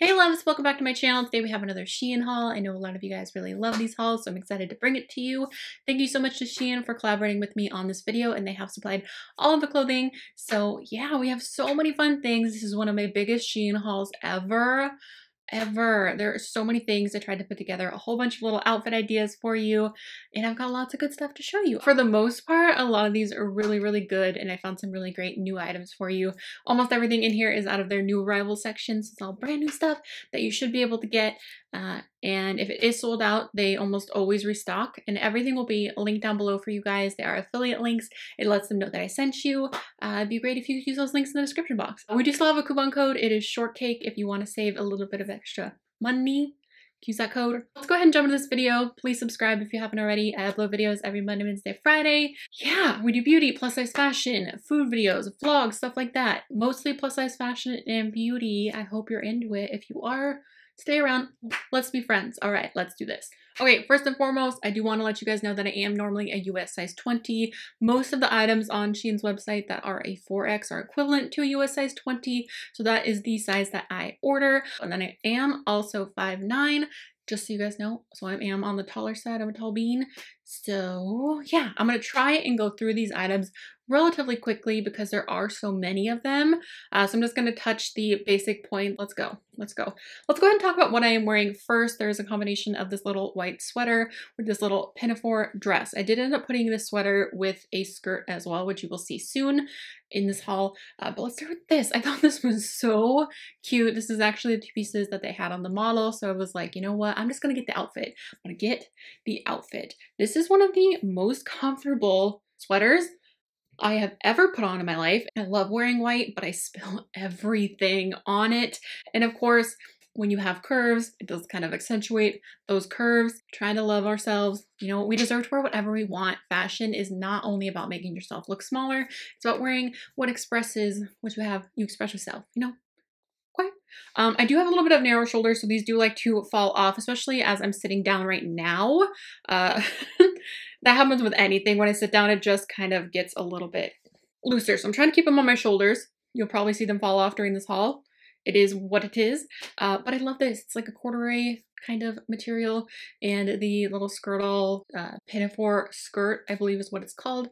Hey loves, welcome back to my channel. Today we have another Shein haul. I know a lot of you guys really love these hauls, so I'm excited to bring it to you. Thank you so much to Shein for collaborating with me on this video, and they have supplied all of the clothing. So yeah, we have so many fun things. This is one of my biggest Shein hauls ever ever. There are so many things. I tried to put together a whole bunch of little outfit ideas for you, and I've got lots of good stuff to show you. For the most part, a lot of these are really, really good, and I found some really great new items for you. Almost everything in here is out of their new arrival section, so it's all brand new stuff that you should be able to get. Uh, and if it is sold out, they almost always restock, and everything will be linked down below for you guys. They are affiliate links. It lets them know that I sent you. Uh, it'd be great if you could use those links in the description box. We do still have a coupon code. It is shortcake if you want to save a little bit of extra money. Use that code. Let's go ahead and jump into this video. Please subscribe if you haven't already. I upload videos every Monday, Wednesday, Friday. Yeah, we do beauty, plus size fashion, food videos, vlogs, stuff like that. Mostly plus size fashion and beauty. I hope you're into it. If you are, stay around. Let's be friends. All right, let's do this. Okay, first and foremost, I do want to let you guys know that I am normally a US size 20. Most of the items on Shein's website that are a 4X are equivalent to a US size 20. So that is the size that I order. And then I am also 5'9", just so you guys know. So I am on the taller side of a tall bean. So yeah, I'm going to try and go through these items relatively quickly because there are so many of them. Uh, so I'm just gonna touch the basic point. Let's go, let's go. Let's go ahead and talk about what I am wearing first. There's a combination of this little white sweater with this little pinafore dress. I did end up putting this sweater with a skirt as well, which you will see soon in this haul. Uh, but let's start with this. I thought this was so cute. This is actually the two pieces that they had on the model. So I was like, you know what? I'm just gonna get the outfit. I'm gonna get the outfit. This is one of the most comfortable sweaters I have ever put on in my life. I love wearing white, but I spill everything on it. And of course, when you have curves, it does kind of accentuate those curves. Try to love ourselves. You know, we deserve to wear whatever we want. Fashion is not only about making yourself look smaller, it's about wearing what expresses what you have. You express yourself, you know? Um, I do have a little bit of narrow shoulders, so these do like to fall off, especially as I'm sitting down right now. Uh, that happens with anything. When I sit down, it just kind of gets a little bit looser. So I'm trying to keep them on my shoulders. You'll probably see them fall off during this haul. It is what it is. Uh, but I love this. It's like a corduroy kind of material and the little skirtle uh, pinafore skirt I believe is what it's called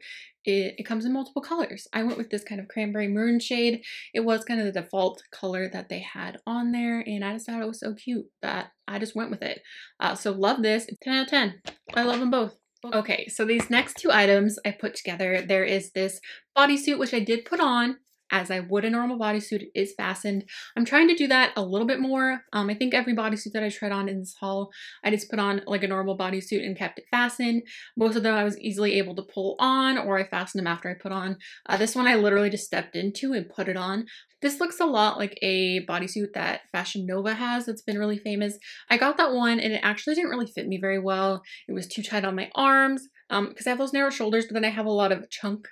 it, it, comes in multiple colors I went with this kind of cranberry maroon shade it was kind of the default color that they had on there and I just thought it was so cute that I just went with it uh, so love this 10 out of 10 I love them both Okay, so these next two items I put together. There is this bodysuit, which I did put on, as I would a normal bodysuit is fastened. I'm trying to do that a little bit more. Um, I think every bodysuit that I tried on in this haul, I just put on like a normal bodysuit and kept it fastened. Most of them I was easily able to pull on or I fastened them after I put on. Uh, this one I literally just stepped into and put it on. This looks a lot like a bodysuit that Fashion Nova has that's been really famous. I got that one and it actually didn't really fit me very well. It was too tight on my arms because um, I have those narrow shoulders, but then I have a lot of chunk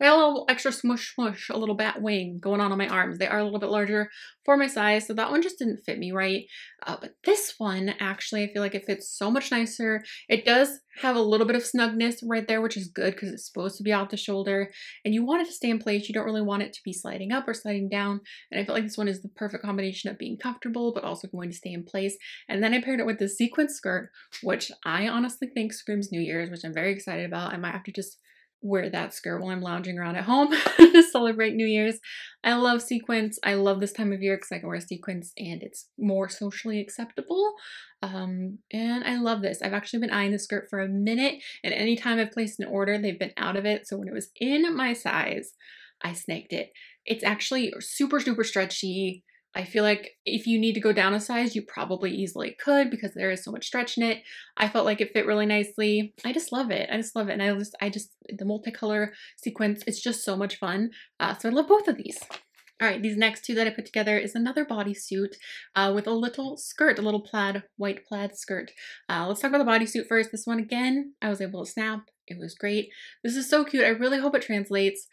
I got a little extra smush smush, a little bat wing going on on my arms. They are a little bit larger for my size, so that one just didn't fit me right. Uh, but this one, actually, I feel like it fits so much nicer. It does have a little bit of snugness right there, which is good because it's supposed to be off the shoulder and you want it to stay in place. You don't really want it to be sliding up or sliding down. And I feel like this one is the perfect combination of being comfortable, but also going to stay in place. And then I paired it with the sequin skirt, which I honestly think screams New Year's, which I'm very excited about. I might have to just wear that skirt while I'm lounging around at home to celebrate New Year's. I love sequins. I love this time of year because I can wear sequins and it's more socially acceptable. Um, and I love this. I've actually been eyeing the skirt for a minute and anytime I've placed an order, they've been out of it. So when it was in my size, I snaked it. It's actually super, super stretchy. I feel like if you need to go down a size, you probably easily could because there is so much stretch in it. I felt like it fit really nicely. I just love it. I just love it. And I just, I just, the multicolor sequence, it's just so much fun. Uh, so I love both of these. All right, these next two that I put together is another bodysuit uh, with a little skirt, a little plaid, white plaid skirt. Uh, let's talk about the bodysuit first. This one, again, I was able to snap. It was great. This is so cute. I really hope it translates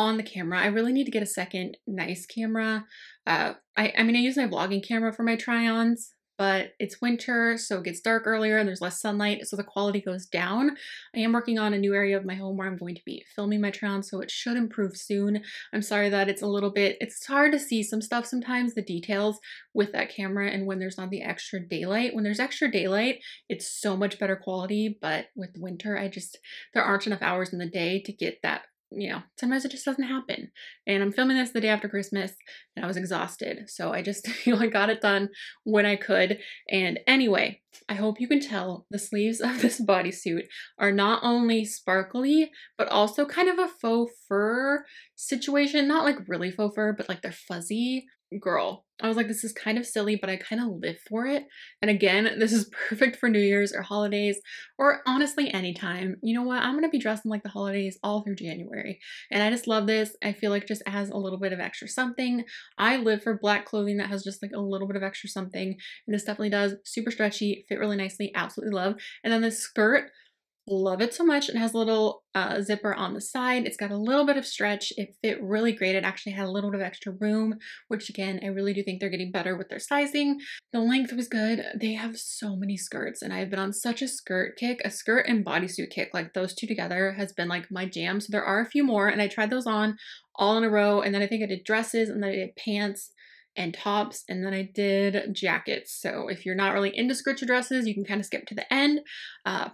on the camera. I really need to get a second nice camera. Uh, I, I mean, I use my vlogging camera for my try-ons, but it's winter, so it gets dark earlier and there's less sunlight, so the quality goes down. I am working on a new area of my home where I'm going to be filming my try-on, so it should improve soon. I'm sorry that it's a little bit, it's hard to see some stuff sometimes, the details with that camera and when there's not the extra daylight. When there's extra daylight, it's so much better quality, but with winter, I just, there aren't enough hours in the day to get that you know, sometimes it just doesn't happen. And I'm filming this the day after Christmas and I was exhausted. So I just, you know, I got it done when I could. And anyway, I hope you can tell the sleeves of this bodysuit are not only sparkly, but also kind of a faux fur situation. Not like really faux fur, but like they're fuzzy girl. I was like, this is kind of silly, but I kind of live for it. And again, this is perfect for New Year's or holidays or honestly anytime. You know what? I'm going to be dressed in like the holidays all through January. And I just love this. I feel like just adds a little bit of extra something. I live for black clothing that has just like a little bit of extra something. And this definitely does. Super stretchy, fit really nicely. Absolutely love. And then this skirt, Love it so much. It has a little uh, zipper on the side. It's got a little bit of stretch. It fit really great. It actually had a little bit of extra room, which again, I really do think they're getting better with their sizing. The length was good. They have so many skirts and I've been on such a skirt kick, a skirt and bodysuit kick, like those two together has been like my jam. So there are a few more and I tried those on all in a row. And then I think I did dresses and then I did pants and tops, and then I did jackets. So if you're not really into skirts or dresses, you can kind of skip to the end. Uh,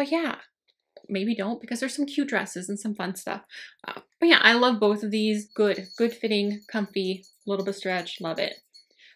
but yeah, maybe don't because there's some cute dresses and some fun stuff. Uh, but yeah, I love both of these. Good, good fitting, comfy, little bit stretch, love it.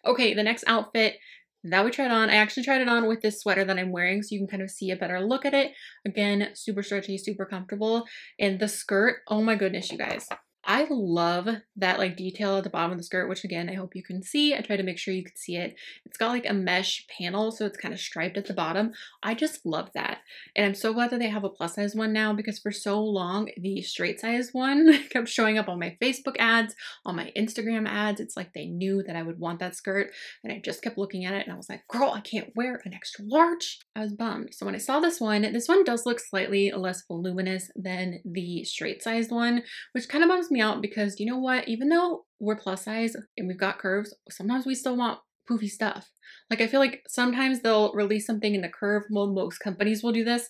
Okay, the next outfit that we tried on, I actually tried it on with this sweater that I'm wearing so you can kind of see a better look at it. Again, super stretchy, super comfortable. And the skirt, oh my goodness, you guys. I love that like detail at the bottom of the skirt, which again, I hope you can see. I try to make sure you can see it. It's got like a mesh panel, so it's kind of striped at the bottom. I just love that. And I'm so glad that they have a plus size one now because for so long, the straight size one kept showing up on my Facebook ads, on my Instagram ads. It's like they knew that I would want that skirt. And I just kept looking at it and I was like, girl, I can't wear an extra large. I was bummed. So when I saw this one, this one does look slightly less voluminous than the straight sized one, which kind of bums me me out because you know what? Even though we're plus size and we've got curves, sometimes we still want poofy stuff. Like I feel like sometimes they'll release something in the curve. Well, most companies will do this.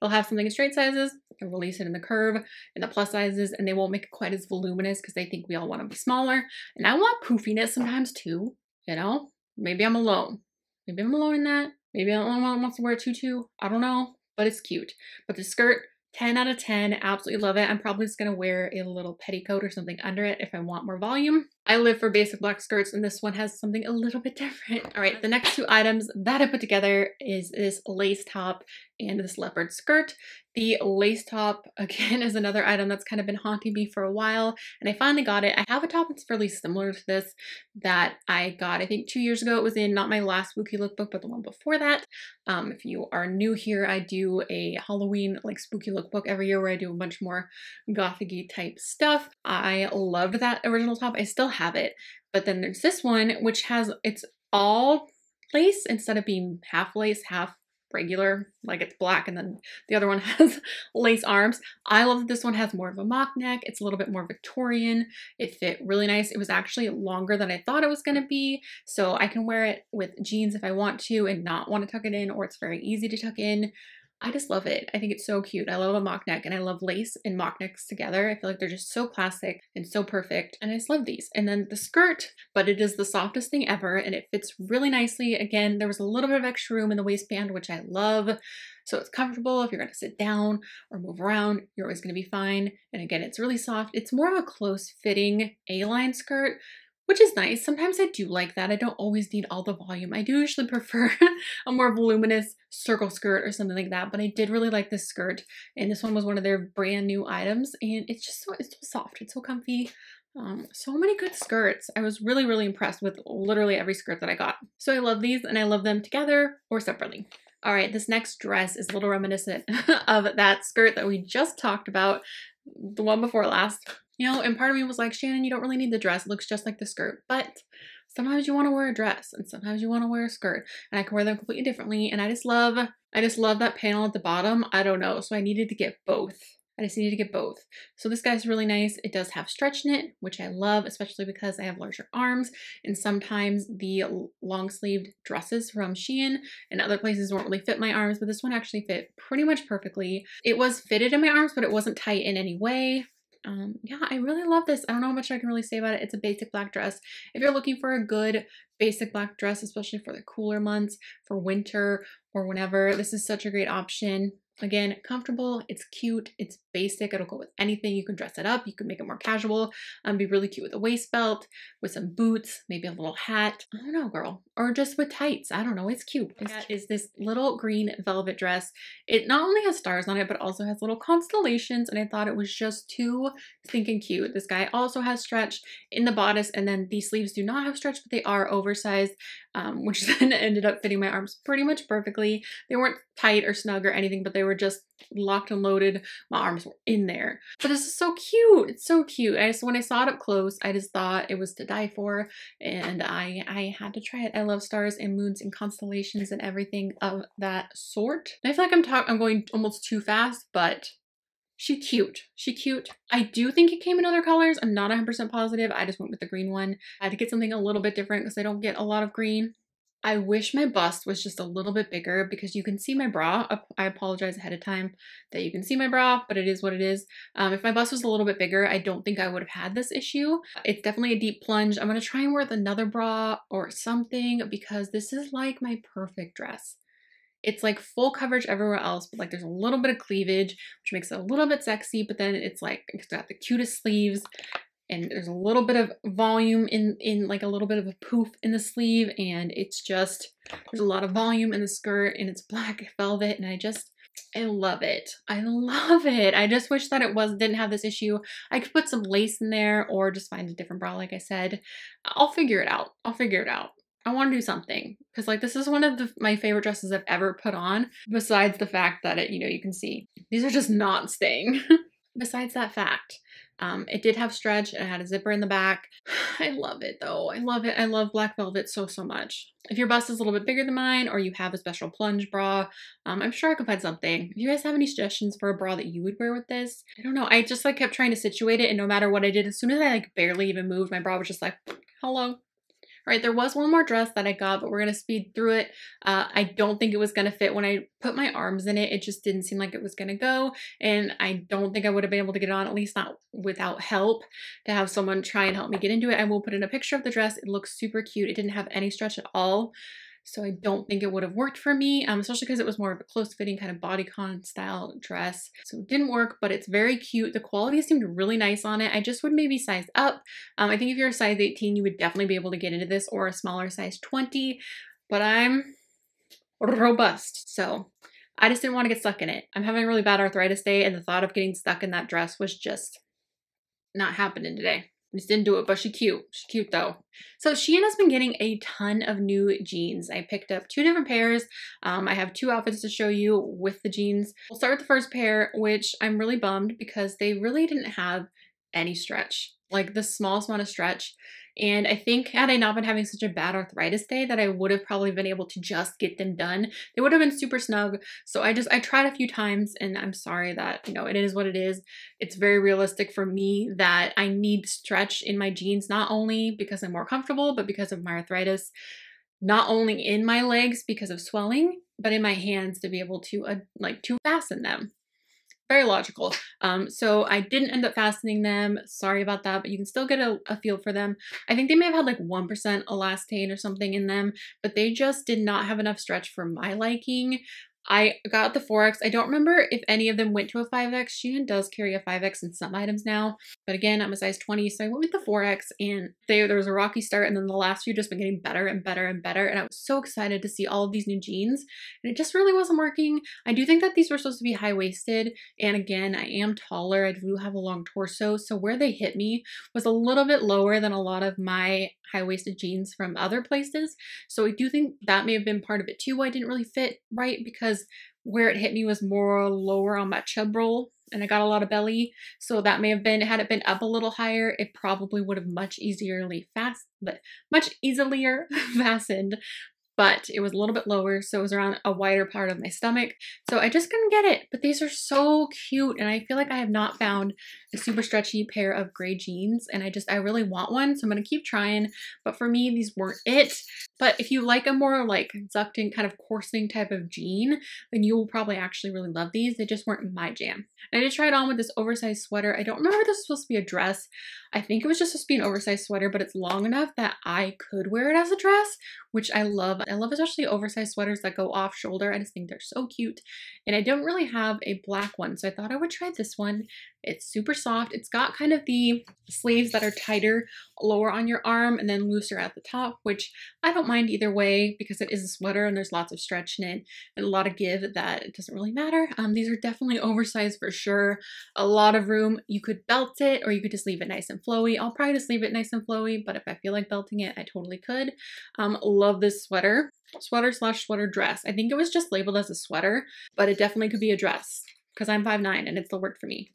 They'll have something in straight sizes, and release it in the curve and the plus sizes, and they won't make it quite as voluminous because they think we all want to be smaller. And I want poofiness sometimes too, you know? Maybe I'm alone. Maybe I'm alone in that. Maybe i don't want one wants to wear a tutu. I don't know, but it's cute. But the skirt, 10 out of 10, absolutely love it. I'm probably just gonna wear a little petticoat or something under it if I want more volume. I live for basic black skirts and this one has something a little bit different. All right, the next two items that I put together is this lace top and this leopard skirt. The lace top, again, is another item that's kind of been haunting me for a while, and I finally got it. I have a top that's fairly similar to this that I got, I think, two years ago. It was in not my last spooky lookbook, but the one before that. Um, if you are new here, I do a Halloween, like, spooky lookbook every year where I do a bunch more gothic type stuff. I loved that original top. I still have it. But then there's this one, which has, it's all lace instead of being half lace, half regular, like it's black, and then the other one has lace arms. I love that this one has more of a mock neck. It's a little bit more Victorian. It fit really nice. It was actually longer than I thought it was gonna be, so I can wear it with jeans if I want to and not want to tuck it in, or it's very easy to tuck in. I just love it. I think it's so cute. I love a mock neck and I love lace and mock necks together. I feel like they're just so classic and so perfect. And I just love these. And then the skirt, but it is the softest thing ever and it fits really nicely. Again, there was a little bit of extra room in the waistband, which I love. So it's comfortable if you're gonna sit down or move around, you're always gonna be fine. And again, it's really soft. It's more of a close fitting A-line skirt which is nice. Sometimes I do like that. I don't always need all the volume. I do usually prefer a more voluminous circle skirt or something like that, but I did really like this skirt. And this one was one of their brand new items. And it's just so, it's so soft. It's so comfy. Um, so many good skirts. I was really, really impressed with literally every skirt that I got. So I love these and I love them together or separately. All right, this next dress is a little reminiscent of that skirt that we just talked about, the one before last. You know, and part of me was like, Shannon, you don't really need the dress. It looks just like the skirt. But sometimes you want to wear a dress and sometimes you want to wear a skirt. And I can wear them completely differently. And I just love, I just love that panel at the bottom. I don't know. So I needed to get both. I just needed to get both. So this guy's really nice. It does have stretch knit, which I love, especially because I have larger arms and sometimes the long sleeved dresses from Shein and other places won't really fit my arms, but this one actually fit pretty much perfectly. It was fitted in my arms, but it wasn't tight in any way um, yeah, I really love this. I don't know how much I can really say about it. It's a basic black dress. If you're looking for a good basic black dress, especially for the cooler months, for winter or whenever, this is such a great option. Again, comfortable, it's cute, it's basic. It'll go with anything. You can dress it up. You can make it more casual. Um, be really cute with a waist belt, with some boots, maybe a little hat. I don't know, girl. Or just with tights. I don't know. It's cute. It's cute. Is this little green velvet dress. It not only has stars on it, but also has little constellations. And I thought it was just too stinking cute. This guy also has stretch in the bodice. And then these sleeves do not have stretch, but they are oversized, um, which then ended up fitting my arms pretty much perfectly. They weren't tight or snug or anything, but they were just locked and loaded. My arms in there. But this is so cute. It's so cute. I just when I saw it up close, I just thought it was to die for, and I I had to try it. I love stars and moons and constellations and everything of that sort. And I feel like I'm talking I'm going almost too fast, but she cute. She cute. I do think it came in other colors. I'm not 100% positive. I just went with the green one. I had to get something a little bit different because I don't get a lot of green. I wish my bust was just a little bit bigger because you can see my bra. I apologize ahead of time that you can see my bra, but it is what it is. Um, if my bust was a little bit bigger, I don't think I would have had this issue. It's definitely a deep plunge. I'm gonna try and wear another bra or something because this is like my perfect dress. It's like full coverage everywhere else, but like there's a little bit of cleavage, which makes it a little bit sexy, but then it's like, it's got the cutest sleeves and there's a little bit of volume in in like a little bit of a poof in the sleeve and it's just there's a lot of volume in the skirt and it's black velvet and I just I love it. I love it. I just wish that it was didn't have this issue. I could put some lace in there or just find a different bra like I said. I'll figure it out. I'll figure it out. I want to do something because like this is one of the, my favorite dresses I've ever put on besides the fact that it you know you can see these are just not staying. besides that fact. Um, it did have stretch. It had a zipper in the back. I love it though. I love it. I love black velvet so, so much. If your bust is a little bit bigger than mine or you have a special plunge bra, um, I'm sure I can find something. If you guys have any suggestions for a bra that you would wear with this, I don't know. I just like kept trying to situate it and no matter what I did, as soon as I like barely even moved, my bra was just like, hello, right, there was one more dress that I got, but we're going to speed through it. Uh, I don't think it was going to fit. When I put my arms in it, it just didn't seem like it was going to go. And I don't think I would have been able to get it on, at least not without help, to have someone try and help me get into it. I will put in a picture of the dress. It looks super cute. It didn't have any stretch at all. So I don't think it would have worked for me, um, especially because it was more of a close fitting kind of bodycon style dress. So it didn't work, but it's very cute. The quality seemed really nice on it. I just would maybe size up. Um, I think if you're a size 18, you would definitely be able to get into this or a smaller size 20, but I'm robust. So I just didn't want to get stuck in it. I'm having a really bad arthritis day and the thought of getting stuck in that dress was just not happening today just didn't do it, but she cute. She cute though. So Shein has been getting a ton of new jeans. I picked up two different pairs. Um, I have two outfits to show you with the jeans. We'll start with the first pair, which I'm really bummed because they really didn't have any stretch. Like the smallest amount of stretch. And I think had I not been having such a bad arthritis day that I would have probably been able to just get them done. They would have been super snug. So I just, I tried a few times and I'm sorry that, you know, it is what it is. It's very realistic for me that I need stretch in my jeans, not only because I'm more comfortable, but because of my arthritis not only in my legs because of swelling, but in my hands to be able to uh, like to fasten them very logical. Um, so I didn't end up fastening them. Sorry about that, but you can still get a, a feel for them. I think they may have had like 1% elastane or something in them, but they just did not have enough stretch for my liking. I got the 4X. I don't remember if any of them went to a 5X. Shein does carry a 5X in some items now, but again, I'm a size 20, so I went with the 4X and they, there was a rocky start and then the last few just been getting better and better and better and I was so excited to see all of these new jeans and it just really wasn't working. I do think that these were supposed to be high-waisted and again, I am taller. I do have a long torso, so where they hit me was a little bit lower than a lot of my high-waisted jeans from other places. So I do think that may have been part of it too. I didn't really fit right because because where it hit me was more lower on my chub roll and I got a lot of belly. So that may have been, had it been up a little higher, it probably would have much easierly fast, but much easily fastened but it was a little bit lower, so it was around a wider part of my stomach. So I just couldn't get it, but these are so cute, and I feel like I have not found a super stretchy pair of gray jeans, and I just, I really want one, so I'm gonna keep trying, but for me, these weren't it. But if you like a more like zucked in kind of coursing type of jean, then you will probably actually really love these. They just weren't my jam. And I did try it on with this oversized sweater. I don't remember this was supposed to be a dress. I think it was just supposed to be an oversized sweater, but it's long enough that I could wear it as a dress, which I love. I love especially oversized sweaters that go off shoulder. I just think they're so cute. And I don't really have a black one, so I thought I would try this one. It's super soft. It's got kind of the sleeves that are tighter lower on your arm and then looser at the top, which I don't mind either way because it is a sweater and there's lots of stretch in it and a lot of give that it doesn't really matter. Um, these are definitely oversized for sure. A lot of room. You could belt it or you could just leave it nice and flowy. I'll probably just leave it nice and flowy, but if I feel like belting it, I totally could. Um, love this sweater. Sweater slash sweater dress. I think it was just labeled as a sweater, but it definitely could be a dress because I'm 5'9 and it still worked for me.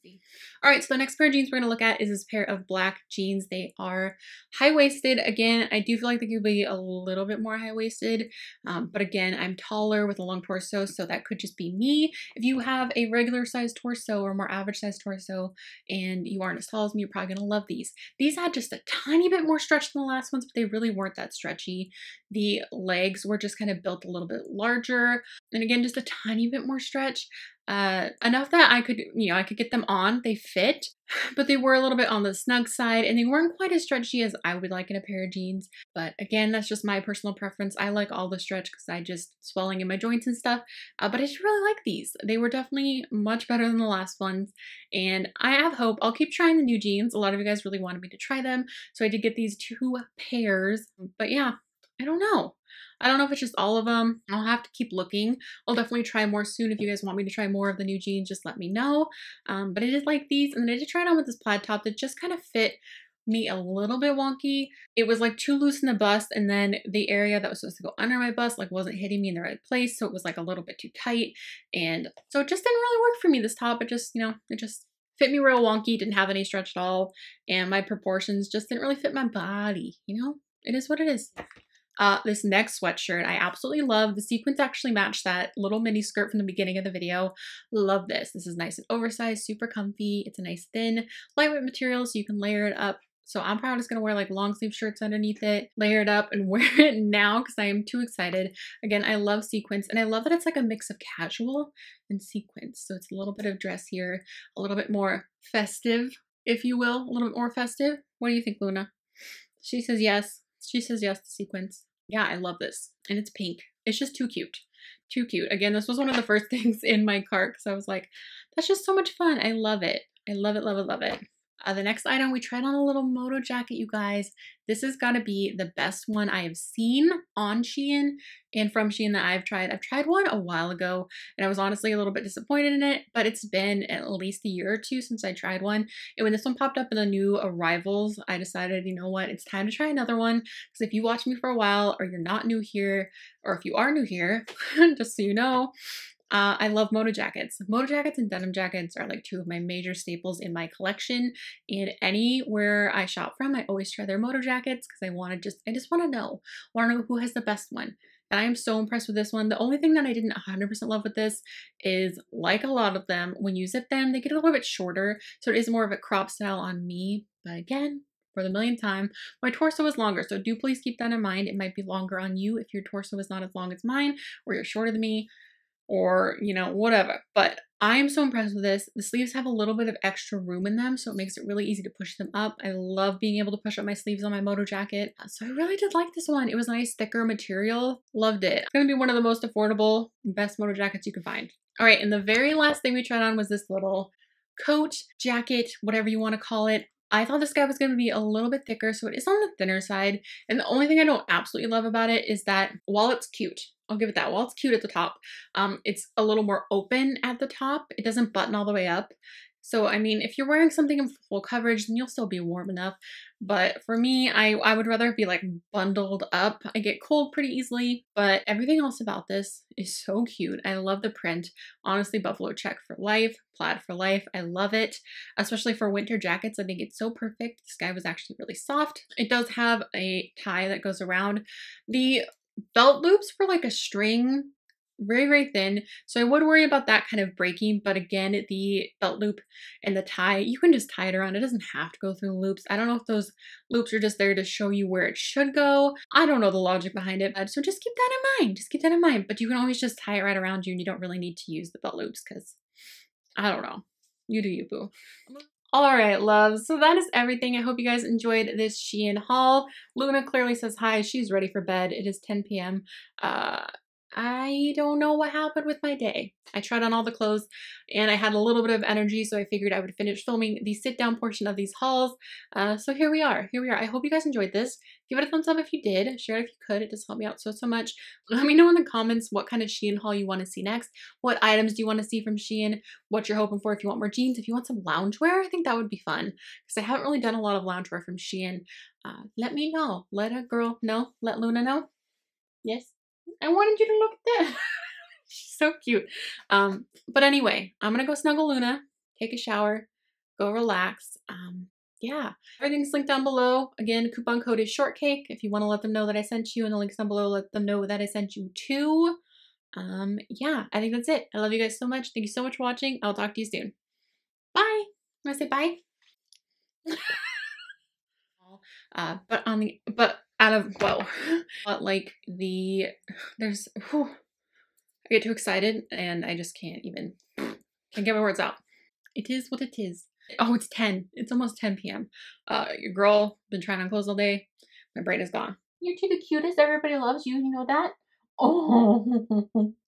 All right, so the next pair of jeans we're gonna look at is this pair of black jeans. They are high-waisted. Again, I do feel like they could be a little bit more high-waisted, um, but again, I'm taller with a long torso, so that could just be me. If you have a regular sized torso or more average sized torso and you aren't as tall as me, you're probably gonna love these. These had just a tiny bit more stretch than the last ones, but they really weren't that stretchy. The legs were just kind of built a little bit larger. And again, just a tiny bit more stretch uh, enough that I could, you know, I could get them on. They fit, but they were a little bit on the snug side and they weren't quite as stretchy as I would like in a pair of jeans. But again, that's just my personal preference. I like all the stretch because I just swelling in my joints and stuff. Uh, but I just really like these. They were definitely much better than the last ones. And I have hope. I'll keep trying the new jeans. A lot of you guys really wanted me to try them. So I did get these two pairs. But yeah, I don't know. I don't know if it's just all of them. I'll have to keep looking. I'll definitely try more soon. If you guys want me to try more of the new jeans, just let me know. Um, but I did like these. And then I did try it on with this plaid top that just kind of fit me a little bit wonky. It was like too loose in the bust and then the area that was supposed to go under my bust like wasn't hitting me in the right place so it was like a little bit too tight and so it just didn't really work for me this top. It just, you know, it just fit me real wonky, didn't have any stretch at all and my proportions just didn't really fit my body, you know? It is what it is. Uh, this next sweatshirt I absolutely love. The sequins actually match that little mini skirt from the beginning of the video. Love this. This is nice and oversized, super comfy. It's a nice thin, lightweight material so you can layer it up so I'm probably just gonna wear like long sleeve shirts underneath it, layer it up and wear it now because I am too excited. Again, I love sequins and I love that it's like a mix of casual and sequins. So it's a little bit of dress here, a little bit more festive, if you will, a little bit more festive. What do you think, Luna? She says yes. She says yes to sequins. Yeah, I love this. And it's pink. It's just too cute. Too cute. Again, this was one of the first things in my cart because I was like, that's just so much fun. I love it. I love it, love it, love it. Uh, the next item, we tried on a little moto jacket, you guys. This has got to be the best one I have seen on Shein and from Shein that I've tried. I've tried one a while ago and I was honestly a little bit disappointed in it, but it's been at least a year or two since I tried one. And when this one popped up in the new arrivals, I decided, you know what, it's time to try another one. Because if you watch me for a while or you're not new here, or if you are new here, just so you know, uh, I love moto jackets. Moto jackets and denim jackets are like two of my major staples in my collection. And anywhere I shop from, I always try their moto jackets because I want to just, I just want to know, want to know who has the best one. And I am so impressed with this one. The only thing that I didn't 100% love with this is, like a lot of them, when you zip them, they get a little bit shorter. So it is more of a crop style on me. But again, for the millionth time, my torso is longer. So do please keep that in mind. It might be longer on you if your torso is not as long as mine or you're shorter than me or, you know, whatever. But I am so impressed with this. The sleeves have a little bit of extra room in them, so it makes it really easy to push them up. I love being able to push up my sleeves on my moto jacket. Uh, so I really did like this one. It was nice, thicker material. Loved it. It's gonna be one of the most affordable, best moto jackets you can find. All right, and the very last thing we tried on was this little coat, jacket, whatever you wanna call it. I thought this guy was going to be a little bit thicker, so it is on the thinner side. And the only thing I don't absolutely love about it is that while it's cute, I'll give it that. Well, it's cute at the top. Um, it's a little more open at the top. It doesn't button all the way up. So, I mean, if you're wearing something in full coverage, then you'll still be warm enough. But for me, I, I would rather be like bundled up. I get cold pretty easily, but everything else about this is so cute. I love the print. Honestly, buffalo check for life, plaid for life. I love it, especially for winter jackets. I think it's so perfect. This guy was actually really soft. It does have a tie that goes around. The belt loops were like a string, very, very thin. So I would worry about that kind of breaking. But again, the belt loop and the tie, you can just tie it around. It doesn't have to go through loops. I don't know if those loops are just there to show you where it should go. I don't know the logic behind it. But so just keep that in mind. Just keep that in mind. But you can always just tie it right around you and you don't really need to use the belt loops because I don't know. You do you, boo. All right, love. So that is everything. I hope you guys enjoyed this Shein haul. Luna clearly says hi. She's ready for bed. It is 10 p.m. Uh, I don't know what happened with my day. I tried on all the clothes and I had a little bit of energy, so I figured I would finish filming the sit down portion of these hauls. Uh, so here we are. Here we are. I hope you guys enjoyed this. Give it a thumbs up if you did. Share it if you could. It does help me out so, so much. Let me know in the comments what kind of Shein haul you want to see next. What items do you want to see from Shein? What you're hoping for. If you want more jeans, if you want some loungewear, I think that would be fun because I haven't really done a lot of loungewear from Shein. Uh, let me know. Let a girl know. Let Luna know. Yes. I wanted you to look at that. She's so cute. Um, but anyway, I'm gonna go snuggle Luna, take a shower, go relax. Um, yeah, everything's linked down below. Again, coupon code is shortcake. If you want to let them know that I sent you, and the link's down below, let them know that I sent you too. Um, yeah, I think that's it. I love you guys so much. Thank you so much for watching. I'll talk to you soon. Bye. Want to say bye? uh, but on the but out of but like the there's whew, i get too excited and i just can't even can't get my words out it is what it is oh it's 10 it's almost 10 p.m uh your girl been trying on clothes all day my brain is gone you're too the cutest everybody loves you you know that oh